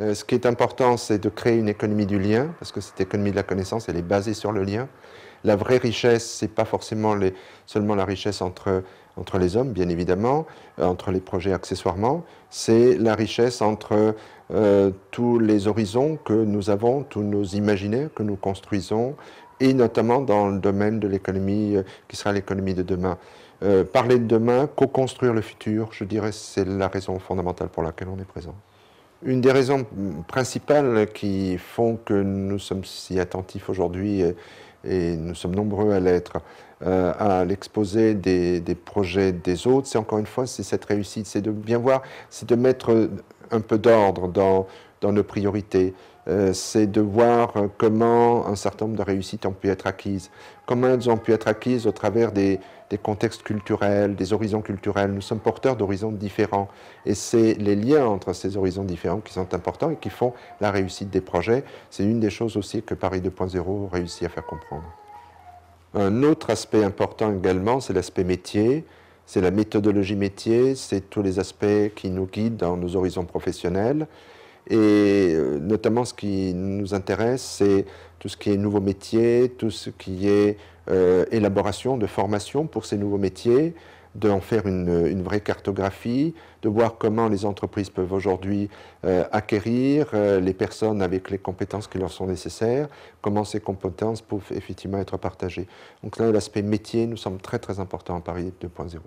Euh, ce qui est important, c'est de créer une économie du lien, parce que cette économie de la connaissance, elle est basée sur le lien. La vraie richesse, n'est pas forcément seulement la richesse entre, les hommes, bien évidemment, euh, entre les projets accessoirement, c'est la richesse entre euh, tous les horizons que nous avons, tous nos imaginaires que nous construisons, et notamment dans le domaine de l'économie qui sera l'économie de demain. parler de demain, co-construire le futur, je dirais, c'est la raison fondamentale pour laquelle on est présent. Une des raisons principales qui font que nous sommes si attentifs aujourd'hui, et, nous sommes nombreux à l'être, euh, à l'exposer des, projets des autres, c'est encore une fois, c'est cette réussite, c'est de bien voir, c'est de mettre un peu d'ordre dans nos priorités, euh, c'est de voir euh, comment un certain nombre de réussites ont pu être acquises, comment elles ont pu être acquises au travers des, contextes culturels, des horizons culturels. Nous sommes porteurs d'horizons différents et c'est les liens entre ces horizons différents qui sont importants et qui font la réussite des projets. C'est une des choses aussi que Paris 2.0 réussit à faire comprendre. Un autre aspect important également, c'est l'aspect métier c'est la méthodologie métier, c'est tous les aspects qui nous guident dans nos horizons professionnels. Et euh, notamment, ce qui nous intéresse, c'est tout ce qui est nouveaux métiers, tout ce qui est euh, élaboration de formation pour ces nouveaux métiers, d'en faire une, une, vraie cartographie, de voir comment les entreprises peuvent aujourd'hui euh, acquérir euh, les personnes avec les compétences qui leur sont nécessaires, comment ces compétences peuvent effectivement être partagées. Donc là, l'aspect métier nous semble très très important à Paris 2.0.